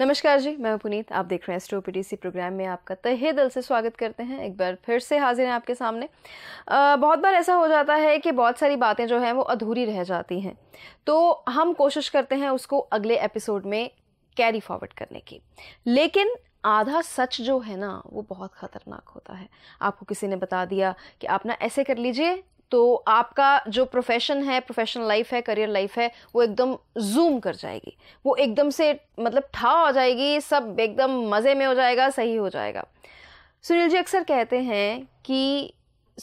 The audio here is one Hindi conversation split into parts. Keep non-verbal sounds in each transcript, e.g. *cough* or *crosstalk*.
नमस्कार जी मैं पुनीत आप देख रहे हैं स्टो पी प्रोग्राम में आपका तहे दिल से स्वागत करते हैं एक बार फिर से हाजिर हैं आपके सामने आ, बहुत बार ऐसा हो जाता है कि बहुत सारी बातें जो हैं वो अधूरी रह जाती हैं तो हम कोशिश करते हैं उसको अगले एपिसोड में कैरी फॉरवर्ड करने की लेकिन आधा सच जो है ना वो बहुत ख़तरनाक होता है आपको किसी ने बता दिया कि आप ना ऐसे कर लीजिए तो आपका जो प्रोफेशन है प्रोफेशनल लाइफ है करियर लाइफ है वो एकदम जूम कर जाएगी वो एकदम से मतलब ठा हो जाएगी सब एकदम मज़े में हो जाएगा सही हो जाएगा सुनील जी अक्सर कहते हैं कि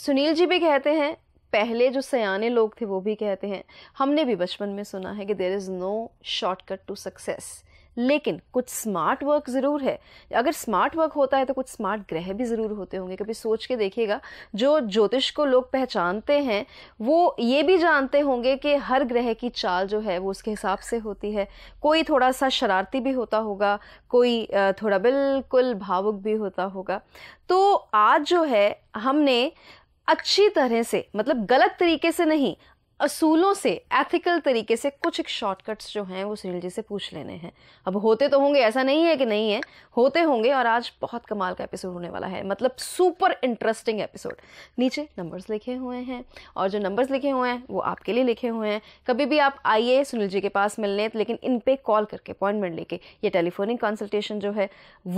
सुनील जी भी कहते हैं पहले जो सयाने लोग थे वो भी कहते हैं हमने भी बचपन में सुना है कि there is no shortcut to success लेकिन कुछ स्मार्ट वर्क ज़रूर है अगर स्मार्ट वर्क होता है तो कुछ स्मार्ट ग्रह भी ज़रूर होते होंगे कभी सोच के देखिएगा जो ज्योतिष को लोग पहचानते हैं वो ये भी जानते होंगे कि हर ग्रह की चाल जो है वो उसके हिसाब से होती है कोई थोड़ा सा शरारती भी होता होगा कोई थोड़ा बिल्कुल भावुक भी होता होगा तो आज जो है हमने अच्छी तरह से मतलब गलत तरीके से नहीं असूलों से एथिकल तरीके से कुछ एक शॉर्टकट्स जो हैं वो सुनील जी से पूछ लेने हैं अब होते तो होंगे ऐसा नहीं है कि नहीं है होते होंगे और आज बहुत कमाल का एपिसोड होने वाला है मतलब सुपर इंटरेस्टिंग एपिसोड नीचे नंबर्स लिखे हुए हैं और जो नंबर्स लिखे हुए हैं वो आपके लिए लिखे हुए हैं कभी भी आप आइए सुनील जी के पास मिलने लेकिन इन पर कॉल करके अपॉइंटमेंट लेके ये टेलीफोनिक कंसल्टेशन जो है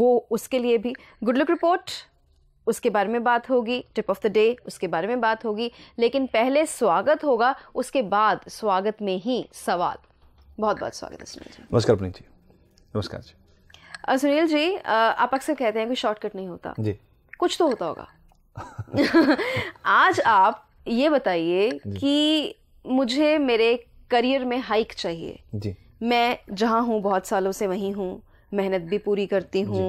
वो उसके लिए भी गुड लुक रिपोर्ट उसके बारे में बात होगी टिप ऑफ द डे उसके बारे में बात होगी लेकिन पहले स्वागत होगा उसके बाद स्वागत में ही सवाल बहुत बहुत स्वागत है सुनील जी नमस्कार जी नमस्कार जी सुनील जी आप अक्सर कहते हैं कि शॉर्टकट नहीं होता जी कुछ तो होता होगा *laughs* आज आप ये बताइए कि मुझे मेरे करियर में हाइक चाहिए जी मैं जहाँ हूँ बहुत सालों से वहीं हूँ मेहनत भी पूरी करती हूँ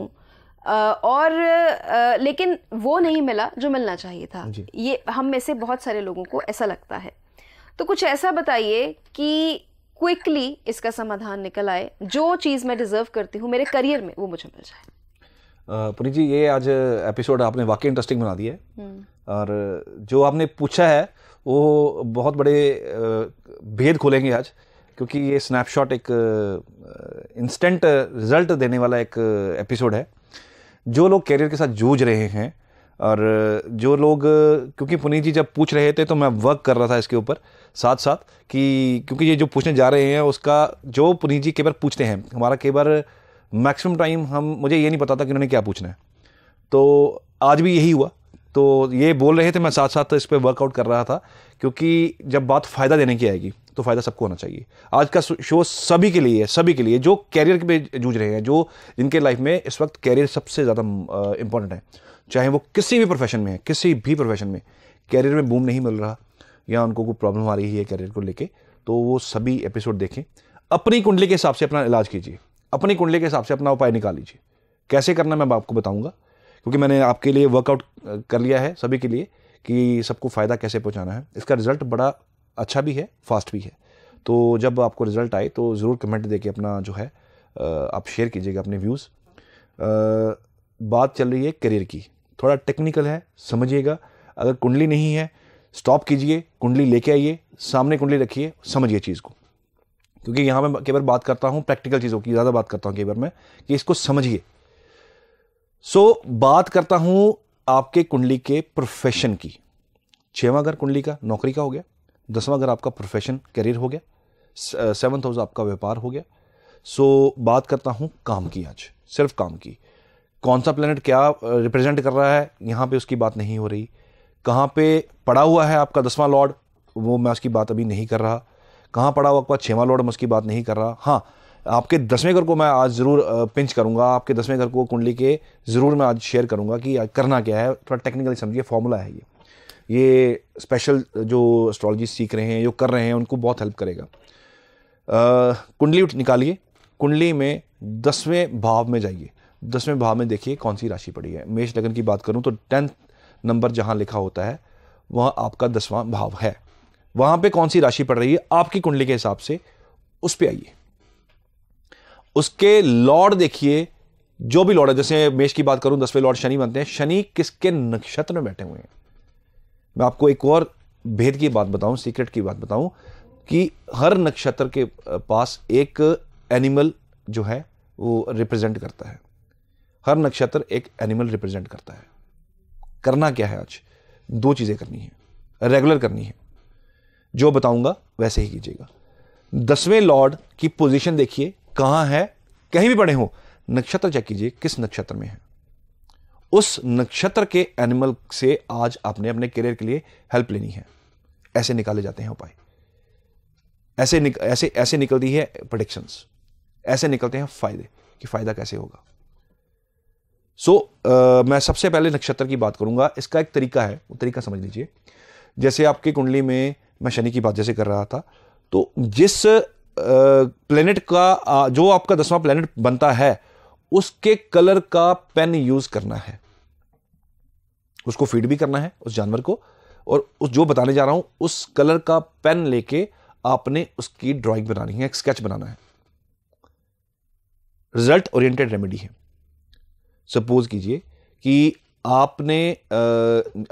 और लेकिन वो नहीं मिला जो मिलना चाहिए था ये हम में से बहुत सारे लोगों को ऐसा लगता है तो कुछ ऐसा बताइए कि क्विकली इसका समाधान निकल आए जो चीज़ मैं डिज़र्व करती हूँ मेरे करियर में वो मुझे मिल जाए पुनीत जी ये आज एपिसोड आपने वाकई इंटरेस्टिंग बना दिया है हम्म। और जो आपने पूछा है वो बहुत बड़े भेद खोलेंगे आज क्योंकि ये स्नैपशॉट एक इंस्टेंट रिजल्ट देने वाला एक एपिसोड है जो लोग कैरियर के साथ जूझ रहे हैं और जो लोग क्योंकि पुनीत जी जब पूछ रहे थे तो मैं वर्क कर रहा था इसके ऊपर साथ साथ कि क्योंकि ये जो पूछने जा रहे हैं उसका जो पुनीत जी कई बार पूछते हैं हमारा कई बार मैक्सिमम टाइम हम मुझे ये नहीं पता था कि उन्होंने क्या पूछना है तो आज भी यही हुआ तो ये बोल रहे थे मैं साथ साथ इस पर वर्कआउट कर रहा था क्योंकि जब बात फ़ायदा देने की आएगी तो फ़ायदा सबको होना चाहिए आज का शो सभी के लिए है सभी के लिए जो कैरियर के पे जूझ रहे हैं जो जिनके लाइफ में इस वक्त कैरियर सबसे ज़्यादा इंपॉर्टेंट है चाहे वो किसी भी प्रोफेशन में है किसी भी प्रोफेशन में कैरियर में बूम नहीं मिल रहा या उनको कोई प्रॉब्लम आ रही है कैरियर को लेके तो वो सभी एपिसोड देखें अपनी कुंडली के हिसाब से अपना इलाज कीजिए अपनी कुंडली के हिसाब से अपना उपाय निकाल लीजिए कैसे करना मैं आपको बताऊंगा क्योंकि मैंने आपके लिए वर्कआउट कर लिया है सभी के लिए कि सबको फ़ायदा कैसे पहुंचाना है इसका रिजल्ट बड़ा अच्छा भी है फास्ट भी है तो जब आपको रिजल्ट आए तो ज़रूर कमेंट दे के अपना जो है आप शेयर कीजिएगा अपने व्यूज़ बात चल रही है करियर की थोड़ा टेक्निकल है समझिएगा अगर कुंडली नहीं है स्टॉप कीजिए कुंडली लेके आइए सामने कुंडली रखिए समझिए चीज़ को क्योंकि यहाँ मैं कई बार बात करता हूँ प्रैक्टिकल चीज़ों की ज़्यादा बात करता हूँ कई बार मैं कि इसको समझिए सो बात करता हूँ आपके कुंडली के प्रोफेशन की छेवा घर कुंडली का नौकरी का हो गया दसवां अगर आपका प्रोफेशन करियर हो गया सेवन्थ हाउस आपका व्यापार हो गया सो so, बात करता हूँ काम की आज सिर्फ काम की कौन सा प्लेनेट क्या रिप्रेजेंट कर रहा है यहाँ पे उसकी बात नहीं हो रही कहाँ पे पड़ा हुआ है आपका दसवां लॉर्ड वो मैं उसकी बात अभी नहीं कर रहा कहाँ पड़ा हुआ आपका छेवां लॉर्ड मैं उसकी बात नहीं कर रहा हाँ आपके दसवें घर को मैं आज ज़रूर पिंच करूँगा आपके दसवें घर को कुंडली के ज़रूर मैं आज शेयर करूँगा कि करना क्या है थोड़ा टेक्निकली समझिए फॉर्मूला है ये ये स्पेशल जो एस्ट्रोलॉजी सीख रहे हैं जो कर रहे हैं उनको बहुत हेल्प करेगा आ, कुंडली निकालिए कुंडली में दसवें भाव में जाइए दसवें भाव में देखिए कौन सी राशि पड़ी है मेष लगन की बात करूँ तो टेंथ नंबर जहाँ लिखा होता है वह आपका दसवां भाव है वहाँ पे कौन सी राशि पड़ रही है आपकी कुंडली के हिसाब से उस पर आइए उसके लॉर्ड देखिए जो भी लॉर्ड है जैसे मेष की बात करूं दसवें लॉर्ड शनि बनते हैं शनि किसके नक्षत्र में बैठे हुए हैं मैं आपको एक और भेद की बात बताऊं सीक्रेट की बात बताऊं कि हर नक्षत्र के पास एक एनिमल जो है वो रिप्रेजेंट करता है हर नक्षत्र एक एनिमल रिप्रेजेंट करता है करना क्या है आज दो चीज़ें करनी है रेगुलर करनी है जो बताऊंगा वैसे ही कीजिएगा दसवें लॉर्ड की पोजीशन देखिए कहाँ है कहीं भी पड़े हो नक्षत्र चेक कीजिए किस नक्षत्र में है उस नक्षत्र के एनिमल से आज आपने अपने करियर के लिए हेल्प लेनी है ऐसे निकाले जाते हैं उपाय ऐसे निक, ऐसे ऐसे निकलती है प्रडिक्शंस ऐसे निकलते हैं फायदे कि फायदा कैसे होगा सो so, uh, मैं सबसे पहले नक्षत्र की बात करूंगा इसका एक तरीका है वो तरीका समझ लीजिए जैसे आपकी कुंडली में मैं शनि की बात जैसे कर रहा था तो जिस uh, प्लेनेट का uh, जो आपका दसवां प्लेनेट बनता है उसके कलर का पेन यूज करना है उसको फीड भी करना है उस जानवर को और उस जो बताने जा रहा हूँ उस कलर का पेन लेके आपने उसकी ड्राइंग बनानी है एक स्केच बनाना है रिजल्ट ओरिएंटेड रेमेडी है सपोज कीजिए कि आपने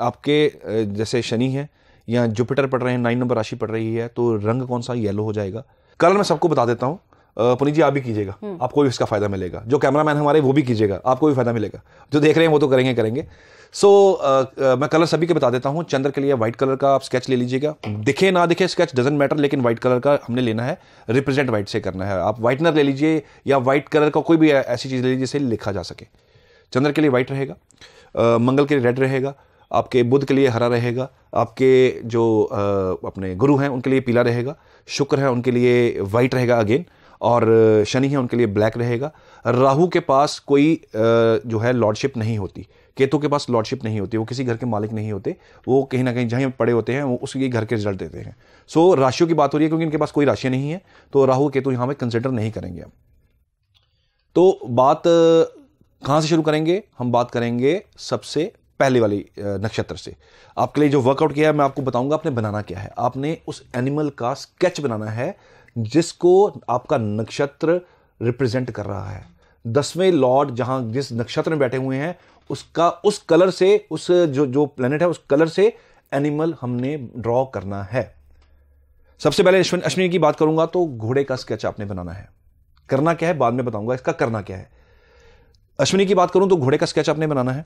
आपके जैसे शनि है या जुपिटर पढ़ रहे हैं नाइन नंबर राशि पढ़ रही है तो रंग कौन सा येलो हो जाएगा कलर मैं सबको बता देता हूँ पुनी जी आप भी कीजिएगा हम्म। आपको भी इसका फायदा मिलेगा जो कैमरामैन हमारे वो भी कीजिएगा आपको भी फायदा मिलेगा जो देख रहे हैं वो तो करेंगे करेंगे सो so, uh, uh, मैं कलर सभी के बता देता हूँ चंद्र के लिए व्हाइट कलर का आप स्केच ले लीजिएगा दिखे ना दिखे स्केच डजेंट मैटर लेकिन व्हाइट कलर का हमने लेना है रिप्रेजेंट व्हाइट से करना है आप व्हाइटनर ले लीजिए या व्हाइट कलर का कोई भी ऐसी चीज़ ले लीजिए जिसे लिखा जा सके चंद्र के लिए व्हाइट रहेगा मंगल के लिए रेड रहेगा आपके बुद्ध के लिए हरा रहेगा आपके जो अपने गुरु हैं उनके लिए पीला रहेगा शुक्र है उनके लिए व्हाइट रहेगा अगेन और शनि है उनके लिए ब्लैक रहेगा राहु के पास कोई जो है लॉर्डशिप नहीं होती केतु के पास लॉर्डशिप नहीं होती वो किसी घर के मालिक नहीं होते वो कहीं ना कहीं जहाँ पड़े होते हैं वो उसके घर के रिजल्ट देते हैं सो so, राशियों की बात हो रही है क्योंकि इनके पास कोई राशि नहीं है तो राहु केतु यहाँ पर कंसिडर नहीं करेंगे हम तो बात कहाँ से शुरू करेंगे हम बात करेंगे सबसे पहले वाली नक्षत्र से आपके लिए जो वर्कआउट किया है मैं आपको बताऊंगा आपने बनाना क्या है आपने उस एनिमल का स्केच बनाना है जिसको आपका नक्षत्र रिप्रेजेंट कर रहा है दसवें लॉर्ड जहां जिस नक्षत्र में बैठे हुए हैं उसका उस कलर से उस जो जो प्लेनेट है उस कलर से एनिमल हमने ड्रॉ करना है सबसे पहले अश्विनी की बात करूंगा तो घोड़े का स्केच आपने बनाना है करना क्या है बाद में बताऊंगा इसका करना क्या है अश्विनी की बात करूं तो घोड़े का स्केच आपने बनाना है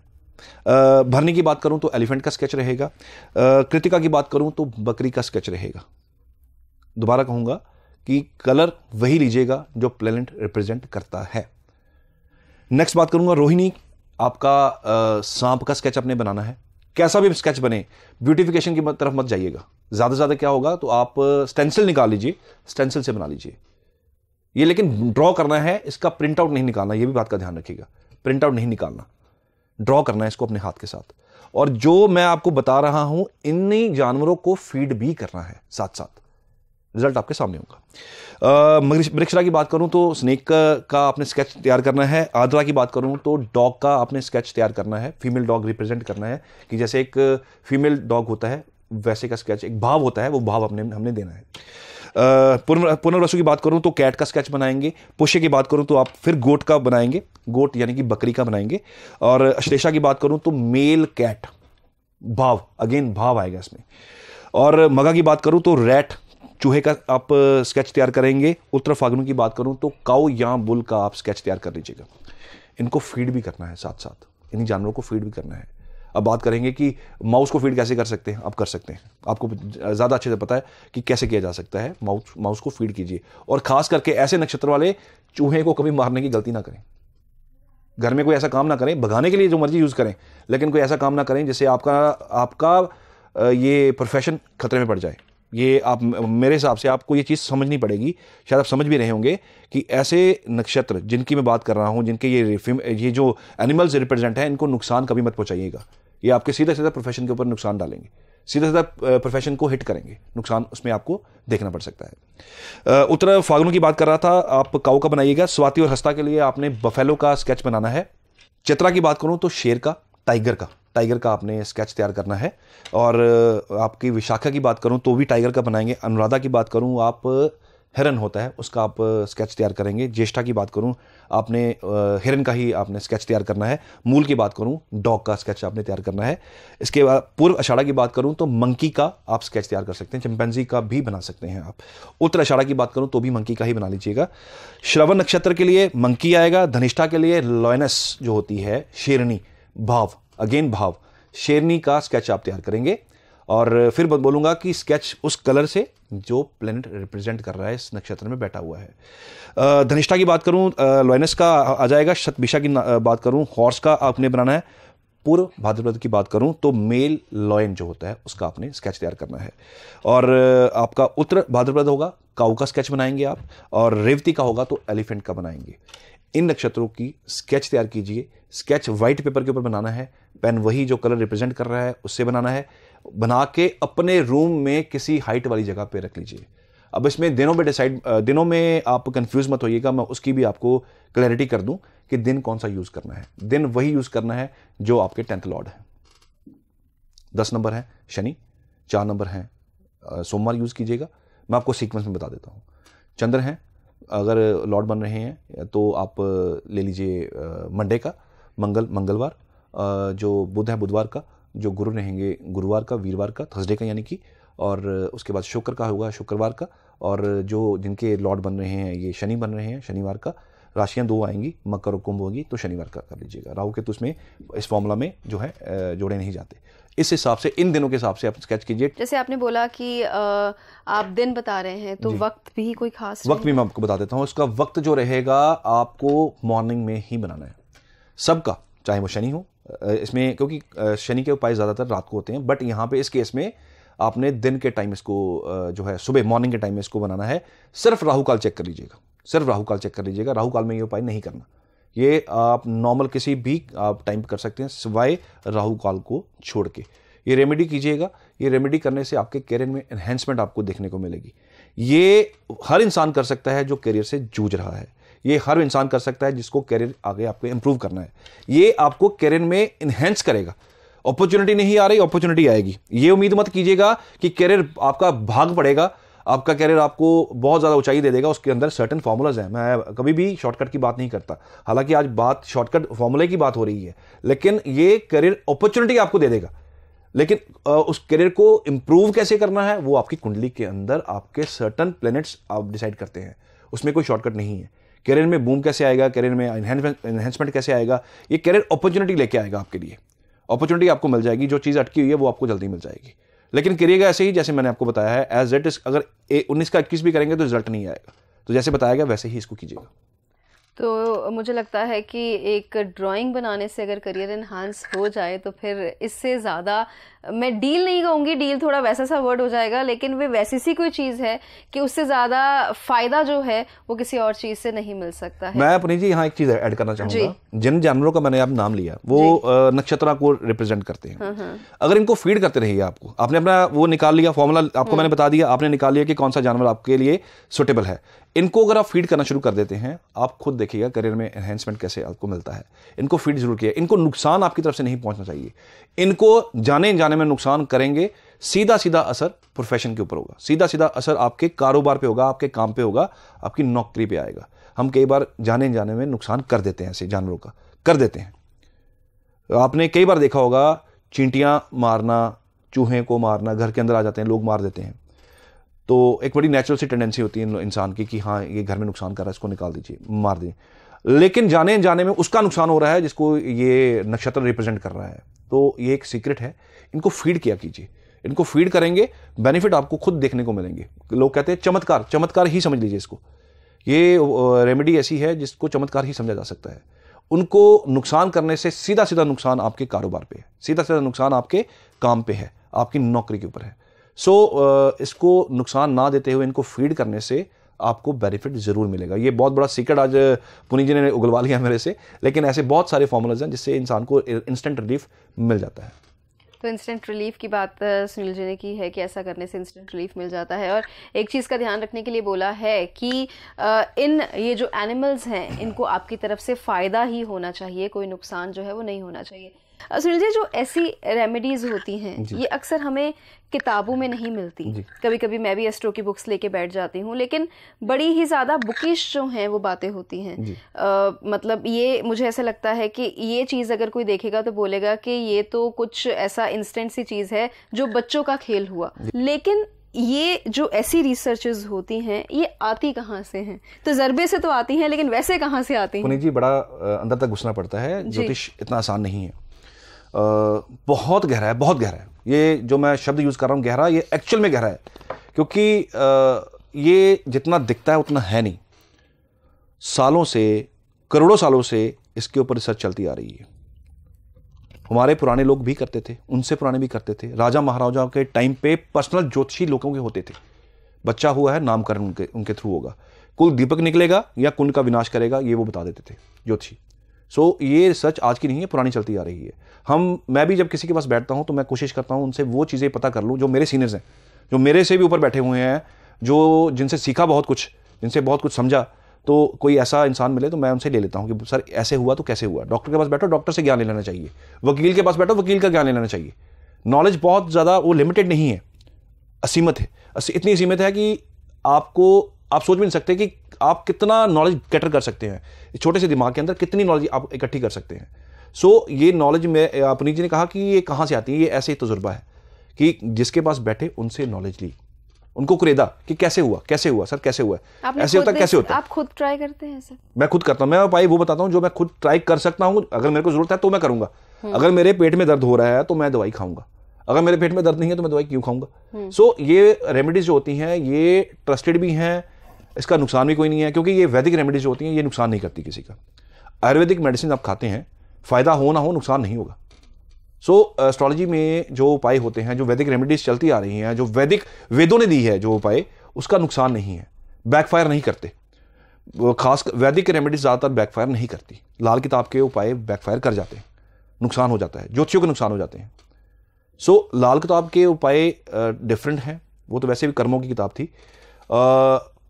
भरनी की बात करूं तो एलिफेंट का स्केच रहेगा कृतिका की बात करूं तो बकरी का स्केच रहेगा दोबारा कहूंगा कि कलर वही लीजिएगा जो प्लेनेट रिप्रेजेंट करता है नेक्स्ट बात करूंगा रोहिणी आपका सांप का स्केच आपने बनाना है कैसा भी स्केच बने ब्यूटिफिकेशन की तरफ मत जाइएगा ज़्यादा से ज़्यादा क्या होगा तो आप स्टेंसिल निकाल लीजिए स्टेंसिल से बना लीजिए ये लेकिन ड्रॉ करना है इसका प्रिंट आउट नहीं निकालना ये भी बात का ध्यान रखिएगा प्रिंट आउट नहीं निकालना ड्रॉ करना है इसको अपने हाथ के साथ और जो मैं आपको बता रहा हूं इन्हीं जानवरों को फीड भी करना है साथ साथ रिजल्ट आपके सामने होगा मृक्षरा की बात करूं तो स्नेक का आपने स्केच तैयार करना है आदरा की बात करूं तो डॉग का आपने स्केच तैयार करना है फीमेल डॉग रिप्रेजेंट करना है कि जैसे एक फीमेल डॉग होता है वैसे का स्केच एक भाव होता है वो भाव अपने हमने देना है पुनर्वसु की बात करूं तो कैट का स्केच बनाएंगे पुष्य की बात करूं तो आप फिर गोट का बनाएंगे गोट यानी कि बकरी का बनाएंगे और अश्लेषा की बात करूं तो मेल कैट भाव अगेन भाव आएगा इसमें और मगा की बात करूं तो रैट चूहे का आप स्केच तैयार करेंगे उत्तर फागुन की बात करूँ तो काउ या बुल का आप स्केच तैयार कर लीजिएगा इनको फीड भी करना है साथ साथ इन्हीं जानवरों को फीड भी करना है अब बात करेंगे कि माउस को फीड कैसे कर सकते हैं आप कर सकते हैं आपको ज़्यादा अच्छे से पता है कि कैसे किया जा सकता है माउस माउस को फीड कीजिए और ख़ास करके ऐसे नक्षत्र वाले चूहे को कभी मारने की गलती ना करें घर में कोई ऐसा काम ना करें भगाने के लिए जो मर्जी यूज़ करें लेकिन कोई ऐसा काम ना करें जिससे आपका आपका ये प्रोफेशन खतरे में पड़ जाए ये आप मेरे हिसाब से आपको ये चीज़ समझनी पड़ेगी शायद आप समझ भी रहे होंगे कि ऐसे नक्षत्र जिनकी मैं बात कर रहा हूँ जिनके ये ये जो एनिमल्स रिप्रेजेंट हैं इनको नुकसान कभी मत पहुँचाइएगा ये आपके सीधा सीधा प्रोफेशन के ऊपर नुकसान डालेंगे सीधा सीधा प्रोफेशन को हिट करेंगे नुकसान उसमें आपको देखना पड़ सकता है उत्तर फागुनों की बात कर रहा था आप काऊ का बनाइएगा स्वाति और हस्ता के लिए आपने बफेलो का स्केच बनाना है चित्रा की बात करूँ तो शेर का टाइगर का टाइगर का आपने स्केच तैयार करना है और आपकी विशाखा की बात करूँ तो भी टाइगर का बनाएंगे अनुराधा की बात करूँ आप हिरन होता है उसका आप स्केच तैयार करेंगे ज्येष्ठा की बात करूँ आपने हिरन का ही आपने स्केच तैयार करना है मूल की बात करूँ डॉग का स्केच आपने तैयार करना है इसके बाद पूर्व अषाढ़ा की बात करूँ तो मंकी का आप स्केच तैयार कर सकते हैं चिंपैंजी का भी बना सकते हैं आप उत्तर अषाढ़ा की बात करूँ तो भी मंकी का ही बना लीजिएगा श्रवण नक्षत्र के लिए मंकी आएगा धनिष्ठा के लिए लॉयनस जो होती है शेरनी भाव अगेन भाव शेरनी का स्केच आप तैयार करेंगे और फिर बोलूंगा कि स्केच उस कलर से जो प्लेनेट रिप्रेजेंट कर रहा है इस नक्षत्र में बैठा हुआ है धनिष्ठा की बात करूं लॉयनस का आ जाएगा शतभिषा की बात करूं हॉर्स का आपने बनाना है पूर्व भाद्रपद की बात करूं तो मेल लॉयन जो होता है उसका आपने स्केच तैयार करना है और आपका उत्तर भाद्रपद होगा काऊ का स्केच बनाएंगे आप और रेवती का होगा तो एलिफेंट का बनाएंगे इन नक्षत्रों की स्केच तैयार कीजिए स्केच वाइट पेपर के ऊपर बनाना है पेन वही जो कलर रिप्रेजेंट कर रहा है उससे बनाना है बना के अपने रूम में किसी हाइट वाली जगह पे रख लीजिए अब इसमें दिनों में डिसाइड दिनों में आप कंफ्यूज मत होइएगा मैं उसकी भी आपको क्लैरिटी कर दूं कि दिन कौन सा यूज़ करना है दिन वही यूज़ करना है जो आपके टेंथ लॉर्ड है दस नंबर है शनि चार नंबर हैं सोमवार यूज़ कीजिएगा मैं आपको सीक्वेंस में बता देता हूँ चंद्र हैं अगर लॉट बन रहे हैं तो आप ले लीजिए मंडे का मंगल मंगलवार जो बुध है बुधवार का जो गुरु रहेंगे गुरुवार का वीरवार का थर्सडे का यानी कि और उसके बाद शुक्र का होगा शुक्रवार का और जो जिनके लॉर्ड बन रहे हैं ये शनि बन रहे हैं शनिवार का राशियाँ दो आएंगी मकर और कुंभ होगी तो शनिवार का कर लीजिएगा राहु के तो उसमें इस फॉर्मूला में जो है जोड़े नहीं जाते इस हिसाब से इन दिनों के हिसाब से आप स्केच कीजिए जैसे आपने बोला कि आप दिन बता रहे हैं तो वक्त भी कोई खास वक्त भी मैं आपको बता देता हूँ उसका वक्त जो रहेगा आपको मॉर्निंग में ही बनाना है सबका चाहे वो शनि हो इसमें क्योंकि शनि के उपाय ज़्यादातर रात को होते हैं बट यहाँ पे इस केस में आपने दिन के टाइम इसको जो है सुबह मॉर्निंग के टाइम में इसको बनाना है सिर्फ राहु काल चेक कर लीजिएगा सिर्फ राहु काल चेक कर लीजिएगा राहु काल में ये उपाय नहीं करना ये आप नॉर्मल किसी भी आप टाइम कर सकते हैं सिवाय राहु काल को छोड़ के ये रेमेडी कीजिएगा ये रेमेडी करने से आपके कैरियर में एनहेंसमेंट आपको देखने को मिलेगी ये हर इंसान कर सकता है जो करियर से जूझ रहा है ये हर इंसान कर सकता है जिसको करियर आगे आपको इम्प्रूव करना है ये आपको करियर में इन्हेंस करेगा अपॉर्चुनिटी नहीं आ रही अपॉर्चुनिटी आएगी ये उम्मीद मत कीजिएगा कि कैरियर आपका भाग पड़ेगा आपका कैरियर आपको बहुत ज़्यादा ऊंचाई दे देगा उसके अंदर सर्टन फार्मूलाज हैं मैं कभी भी शॉर्टकट की बात नहीं करता हालांकि आज बात शॉर्टकट फार्मूले की बात हो रही है लेकिन ये करियर अपॉर्चुनिटी आपको दे देगा लेकिन उस करियर को इम्प्रूव कैसे करना है वो आपकी कुंडली के अंदर आपके सर्टन प्लैनेट्स आप डिसाइड करते हैं उसमें कोई शॉर्टकट नहीं है करियर में बूम कैसे आएगा करियर में इन्हेंसमेंट कैसे आएगा ये करियर अपॉर्चुनिटी लेके आएगा आपके लिए अपॉर्चुनिटी आपको मिल जाएगी जो चीज़ अटकी हुई है वो आपको जल्दी मिल जाएगी लेकिन करिएगा ऐसे ही जैसे मैंने आपको बताया है एज इट इज अगर उन्नीस का इक्कीस भी करेंगे तो रिजल्ट नहीं आएगा तो जैसे बताया गया वैसे ही इसको कीजिएगा तो मुझे लगता है कि एक ड्राइंग बनाने से अगर करियर इन्हांस हो जाए तो फिर इससे ज़्यादा मैं डील नहीं कहूँगी डील थोड़ा वैसा सा वर्ड हो जाएगा लेकिन वे वैसी सी कोई चीज़ है कि उससे ज़्यादा फ़ायदा जो है वो किसी और चीज़ से नहीं मिल सकता है मैं अपनी जी यहाँ एक चीज़ ऐड करना चाहूँगा जिन जानवरों का मैंने आप नाम लिया वो नक्षत्रा को रिप्रेजेंट करते हैं हाँ, हाँ। अगर इनको फीड करते रहिए आपको आपने अपना वो निकाल लिया फॉर्मूला आपको हाँ। मैंने बता दिया आपने निकाल लिया कि कौन सा जानवर आपके लिए सुटेबल है इनको अगर आप फीड करना शुरू कर देते हैं आप खुद देखिएगा करियर में एनहेंसमेंट कैसे आपको मिलता है इनको फीड जरूर किया इनको नुकसान आपकी तरफ से नहीं पहुंचना चाहिए इनको जाने जाने में नुकसान करेंगे सीधा सीधा असर प्रोफेशन के ऊपर होगा सीधा सीधा असर आपके कारोबार पे होगा आपके काम पे होगा आपकी नौकरी पे आएगा हम कई बार जाने जाने में नुकसान कर देते हैं ऐसे जानवरों का कर देते हैं आपने कई बार देखा होगा चींटियाँ मारना चूहे को मारना घर के अंदर आ जाते हैं लोग मार देते हैं तो एक बड़ी नेचुरल सी टेंडेंसी होती है इंसान की कि हाँ ये घर में नुकसान कर रहा है इसको निकाल दीजिए मार दीजिए लेकिन जाने जाने में उसका नुकसान हो रहा है जिसको ये नक्षत्र रिप्रेजेंट कर रहा है तो ये एक सीक्रेट है इनको फीड किया कीजिए इनको फीड करेंगे बेनिफिट आपको खुद देखने को मिलेंगे लोग कहते हैं चमत्कार चमत्कार ही समझ लीजिए इसको ये रेमेडी ऐसी है जिसको चमत्कार ही समझा जा सकता है उनको नुकसान करने से सीधा सीधा नुकसान आपके कारोबार पे है सीधा सीधा नुकसान आपके काम पे है आपकी नौकरी के ऊपर है सो so, uh, इसको नुकसान ना देते हुए इनको फीड करने से आपको बेनिफिट ज़रूर मिलेगा ये बहुत बड़ा सीक्रेट आज uh, पुनी जी ने उगलवा लिया मेरे से लेकिन ऐसे बहुत सारे फॉर्मूलाज हैं जिससे इंसान को इंस्टेंट रिलीफ मिल जाता है तो इंस्टेंट रिलीफ की बात uh, सुनील जी ने की है कि ऐसा करने से इंस्टेंट रिलीफ मिल जाता है और एक चीज़ का ध्यान रखने के लिए बोला है कि इन ये जो एनिमल्स हैं इनको आपकी तरफ से फ़ायदा ही होना चाहिए कोई नुकसान जो है वो नहीं होना चाहिए सुनील जी जो ऐसी रेमेडीज होती हैं ये अक्सर हमें किताबों में नहीं मिलती कभी कभी मैं भी एस्ट्रो की बुक्स लेके बैठ जाती हूँ लेकिन बड़ी ही ज़्यादा बुकिश जो हैं वो बातें होती हैं मतलब ये मुझे ऐसा लगता है कि ये चीज़ अगर कोई देखेगा तो बोलेगा कि ये तो कुछ ऐसा इंस्टेंट सी चीज़ है जो बच्चों का खेल हुआ लेकिन ये जो ऐसी रिसर्च होती हैं ये आती कहाँ से हैं तो जरबे से तो आती हैं लेकिन वैसे कहाँ से आती हैं जी बड़ा अंदर तक घुसना पड़ता है ज्योतिष इतना आसान नहीं है बहुत गहरा है बहुत गहरा है ये जो मैं शब्द यूज़ कर रहा हूँ गहरा ये एक्चुअल में गहरा है क्योंकि ये जितना दिखता है उतना है नहीं सालों से करोड़ों सालों से इसके ऊपर रिसर्च चलती आ रही है हमारे पुराने लोग भी करते थे उनसे पुराने भी करते थे राजा महाराजाओं के टाइम पे पर्सनल ज्योतिषी लोगों के होते थे बच्चा हुआ है नामकरण उनके उनके थ्रू होगा कुल दीपक निकलेगा या कुंड का विनाश करेगा ये वो बता देते थे ज्योतिषी सो so, ये रिसर्च आज की नहीं है पुरानी चलती आ रही है हम मैं भी जब किसी के पास बैठता हूँ तो मैं कोशिश करता हूँ उनसे वो चीज़ें पता कर लूँ जो मेरे सीनियर्स हैं जो मेरे से भी ऊपर बैठे हुए हैं जो जिनसे सीखा बहुत कुछ जिनसे बहुत कुछ समझा तो कोई ऐसा इंसान मिले तो मैं उनसे ले लेता हूँ कि सर ऐसे हुआ तो कैसे हुआ डॉक्टर के पास बैठो डॉक्टर से ज्ञान ले लेना चाहिए वकील के पास बैठो वकील का ज्ञान ले लेना चाहिए नॉलेज बहुत ज़्यादा वो लिमिटेड नहीं है असीमत है इतनी असीमित है कि आपको आप सोच भी नहीं सकते कि आप कितना नॉलेज कैटर कर सकते हैं छोटे से दिमाग के अंदर कितनी नॉलेज आप इकट्ठी कर सकते हैं सो so, ये नॉलेज में पुनीत जी ने कहा कि ये कहाँ से आती है ये ऐसे ही तजुर्बा है कि जिसके पास बैठे उनसे नॉलेज ली उनको कुरेदा कि कैसे हुआ कैसे हुआ सर कैसे हुआ ऐसे होता कैसे होता आप खुद ट्राई करते हैं सर मैं खुद करता हूँ मैं भाई वो बताता हूँ जो मैं खुद ट्राई कर सकता हूँ अगर मेरे को जरूरत है तो मैं करूंगा हम्म। अगर मेरे पेट में दर्द हो रहा है तो मैं दवाई खाऊंगा अगर मेरे पेट में दर्द नहीं है तो मैं दवाई क्यों खाऊंगा सो हम्म। so, ये रेमेडीज जो होती हैं ये ट्रस्टेड भी हैं इसका नुकसान भी कोई नहीं है क्योंकि ये वैदिक रेमेडीज होती हैं ये नुकसान नहीं करती किसी का आयुर्वेदिक मेडिसिन आप खाते हैं फ़ायदा हो ना हो नुकसान नहीं होगा सो so, एस्ट्रोलॉजी में जो उपाय होते हैं जो वैदिक रेमेडीज चलती आ रही हैं जो वैदिक वेदों ने दी है जो उपाय उसका नुकसान नहीं है बैकफायर नहीं करते खास वैदिक रेमेडीज ज़्यादातर बैकफायर नहीं करती लाल किताब के उपाय बैकफायर कर जाते हैं नुकसान हो जाता है ज्योतिषियों के नुकसान हो जाते हैं सो so, लाल किताब के उपाय डिफरेंट हैं वो तो वैसे भी कर्मों की किताब थी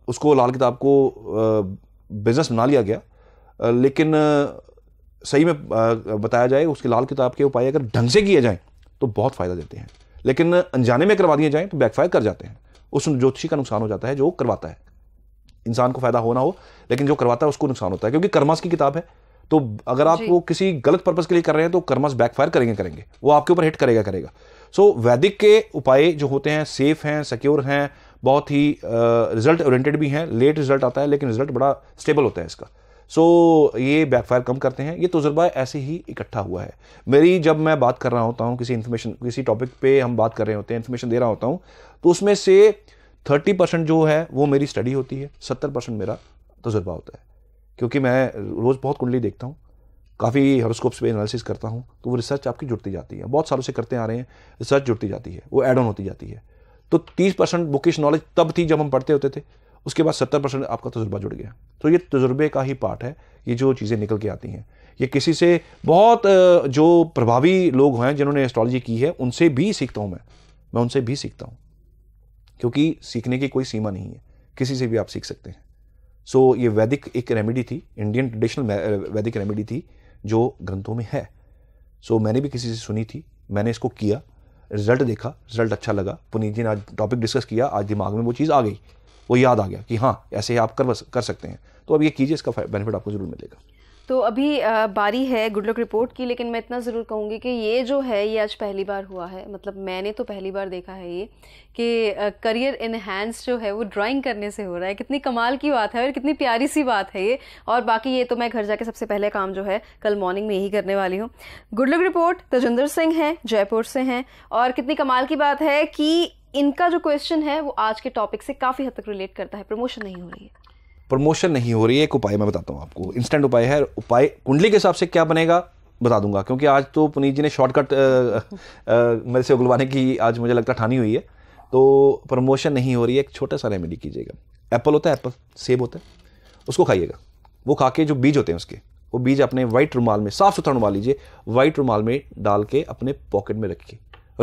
उसको लाल किताब को बिज़नेस बना लिया गया लेकिन सही में बताया जाए उसके लाल किताब के उपाय अगर ढंग से किए जाएँ तो बहुत फ़ायदा देते हैं लेकिन अनजाने में करवा दिए जाएँ तो बैकफायर कर जाते हैं उस ज्योतिषी का नुकसान हो जाता है जो करवाता है इंसान को फ़ायदा होना हो लेकिन जो करवाता है उसको नुकसान होता है क्योंकि कर्मास की किताब है तो अगर आप वो किसी गलत पर्पज़ के लिए कर रहे हैं तो कर्मास बैकफायर करेंगे करेंगे वो आपके ऊपर हिट करेगा करेगा सो so, वैदिक के उपाय जो होते हैं सेफ हैं सिक्योर हैं बहुत ही रिजल्ट ओरिएंटेड भी हैं लेट रिजल्ट आता है लेकिन रिजल्ट बड़ा स्टेबल होता है इसका सो so, ये बैकफायर कम करते हैं ये तजुर्बा ऐसे ही इकट्ठा हुआ है मेरी जब मैं बात कर रहा होता हूँ किसी इन्फॉर्मेशन किसी टॉपिक पे हम बात कर रहे होते हैं इन्फॉर्मेशन दे रहा होता हूँ तो उसमें से थर्टी परसेंट जो है वो मेरी स्टडी होती है सत्तर परसेंट मेरा तजुर्बा होता है क्योंकि मैं रोज़ बहुत कुंडली देखता हूँ काफ़ी हॉरोस्कोप्स पे एनालिसिस करता हूँ तो वो रिसर्च आपकी जुड़ती जाती है बहुत सालों से करते आ रहे हैं रिसर्च जुड़ती जाती है वो एड ऑन होती जाती है तो तीस परसेंट बुकिश नॉलेज तब थी जब हम पढ़ते होते थे उसके बाद सत्तर परसेंट आपका तजुर्बा जुड़ गया तो ये तजुर्बे का ही पार्ट है ये जो चीज़ें निकल के आती हैं ये किसी से बहुत जो प्रभावी लोग हैं जिन्होंने एस्ट्रोलॉजी की है उनसे भी सीखता हूँ मैं मैं उनसे भी सीखता हूँ क्योंकि सीखने की कोई सीमा नहीं है किसी से भी आप सीख सकते हैं सो so, ये वैदिक एक रेमेडी थी इंडियन ट्रेडिशनल वैदिक रेमेडी थी जो ग्रंथों में है सो so, मैंने भी किसी से सुनी थी मैंने इसको किया रिजल्ट देखा रिजल्ट अच्छा लगा पुनीत जी ने आज टॉपिक डिस्कस किया आज दिमाग में वो चीज़ आ गई वो याद आ गया कि हाँ ऐसे ही आप कर कर सकते हैं तो अब ये कीजिए इसका बेनिफिट आपको ज़रूर मिलेगा तो अभी बारी है गुड लक रिपोर्ट की लेकिन मैं इतना ज़रूर कहूँगी कि ये जो है ये आज पहली बार हुआ है मतलब मैंने तो पहली बार देखा है ये कि करियर इन्हेंस जो है वो ड्राइंग करने से हो रहा है कितनी कमाल की बात है और कितनी प्यारी सी बात है ये और बाकी ये तो मैं घर जाके सबसे पहले काम जो है कल मॉर्निंग में ही करने वाली हूँ good luck report Tajinder Singh हैं जयपुर से हैं और कितनी कमाल की बात है कि इनका जो क्वेश्चन है वो आज के टॉपिक से काफ़ी हद तक रिलेट करता है प्रमोशन नहीं हो रही है प्रमोशन नहीं हो रही है एक उपाय मैं बताता हूँ आपको इंस्टेंट उपाय है उपाय कुंडली के हिसाब से क्या बनेगा बता दूंगा क्योंकि आज तो पुनीत जी ने शॉर्टकट मेरे से उगलवाने की आज मुझे लगता ठानी हुई है तो प्रमोशन नहीं हो रही है एक छोटा सा रेमेडी कीजिएगा एप्पल होता है एप्पल सेब होता है उसको खाइएगा वो खा के जो बीज होते हैं उसके वो बीज अपने वाइट रुमाल में साफ सुथरा रुमाल लीजिए वाइट रुमाल में डाल के अपने पॉकेट में रखिए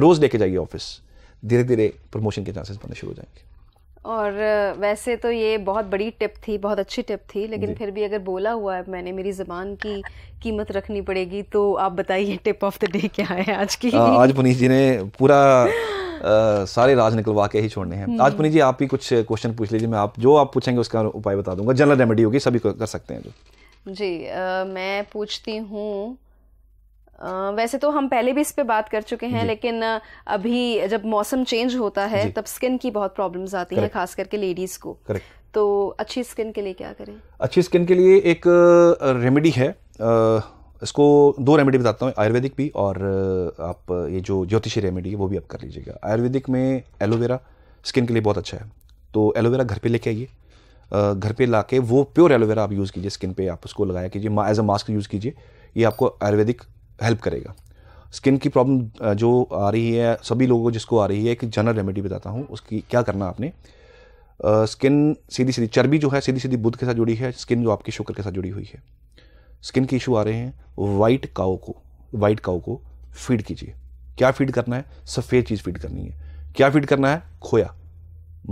रोज़ लेके जाइए ऑफिस धीरे धीरे प्रमोशन के चांसेस बनने शुरू हो जाएंगे और वैसे तो ये बहुत बड़ी टिप थी बहुत अच्छी टिप थी लेकिन फिर भी अगर बोला हुआ है मैंने मेरी ज़बान की कीमत रखनी पड़ेगी तो आप बताइए टिप ऑफ द डे क्या है आज की आ, आज पुनीत जी ने पूरा आ, सारे राज निकलवा के ही छोड़ने हैं आज हम्म। पुनीत जी आप ही कुछ क्वेश्चन पूछ लीजिए मैं आप जो आप पूछेंगे उसका उपाय बता दूंगा जनरल रेमेडी होगी सभी कर सकते हैं जो जी आ, मैं पूछती हूँ वैसे तो हम पहले भी इस पे बात कर चुके हैं लेकिन अभी जब मौसम चेंज होता है तब स्किन की बहुत प्रॉब्लम्स आती हैं खास करके लेडीज़ को करेक्ट तो अच्छी स्किन के लिए क्या करें अच्छी स्किन के लिए एक रेमेडी है इसको दो रेमेडी बताता हूँ आयुर्वेदिक भी और आप ये जो ज्योतिषी रेमेडी है वो भी आप कर लीजिएगा आयुर्वेदिक में एलोवेरा स्किन के लिए बहुत अच्छा है तो एलोवेरा घर पे लेके आइए घर पे ला के वो प्योर एलोवेरा आप यूज़ कीजिए स्किन पे आप उसको लगाया कीजिए एज अ मास्क यूज़ कीजिए ये आपको आयुर्वेदिक हेल्प करेगा स्किन की प्रॉब्लम जो आ रही है सभी लोगों को जिसको आ रही है एक जनरल रेमेडी बताता हूँ उसकी क्या करना आपने स्किन सीधी सीधी चर्बी जो है सीधी सीधी बुध के साथ जुड़ी है स्किन जो आपकी शुक्र के साथ जुड़ी हुई है स्किन के इशू आ रहे हैं वाइट काओ को वाइट काओ को फीड कीजिए क्या फीड करना है सफ़ेद चीज़ फीड करनी है क्या फीड करना है खोया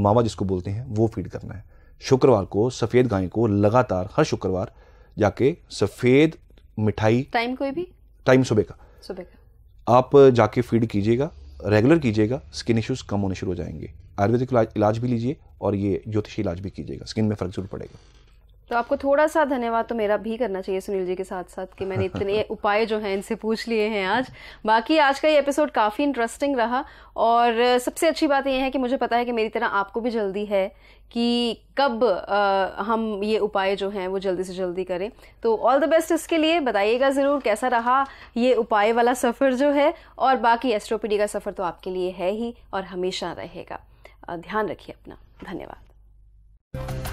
मावा जिसको बोलते हैं वो फीड करना है शुक्रवार को सफ़ेद गाय को लगातार हर शुक्रवार जाके सफ़ेद मिठाई टाइम कोई भी टाइम सुबह का सुबह का आप जाके फीड कीजिएगा रेगुलर कीजिएगा स्किन इश्यूज कम होने शुरू हो जाएंगे आयुर्वेदिक इलाज भी लीजिए और ये ज्योतिषी इलाज भी कीजिएगा स्किन में फर्क जरूर पड़ेगा तो आपको थोड़ा सा धन्यवाद तो मेरा भी करना चाहिए सुनील जी के साथ साथ कि मैंने इतने *laughs* उपाय जो हैं इनसे पूछ लिए हैं आज बाकी आज का ये एपिसोड काफ़ी इंटरेस्टिंग रहा और सबसे अच्छी बात यह है कि मुझे पता है कि मेरी तरह आपको भी जल्दी है कि कब आ, हम ये उपाय जो हैं वो जल्दी से जल्दी करें तो ऑल द बेस्ट इसके लिए बताइएगा ज़रूर कैसा रहा ये उपाय वाला सफ़र जो है और बाकी एस्ट्रोपीडी का सफ़र तो आपके लिए है ही और हमेशा रहेगा ध्यान रखिए अपना धन्यवाद